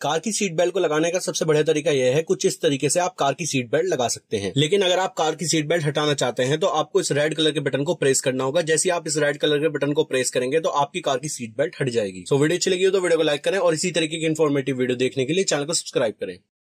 car की seat belt को लगाने का सबसे बढ़िया तरीका यह है कुछ इस तरीके से आप कार की सीट बेल्ट लगा सकते हैं लेकिन अगर आप कार की सीट बेल्ट हटाना चाहते हैं तो आपको इस रेड कलर के बटन को प्रेस करना होगा जैसे आप इस रेड कलर के बटन को प्रेस करेंगे तो आपकी कार की सीट बेल्ट हट जाएगी सो वीडियो अच्छी लगी हो तो वीडियो को लाइक करें और इसी तरीके की इन्फॉर्मेटिव वीडियो देखने के लिए चैनल को सब्सक्राइब करें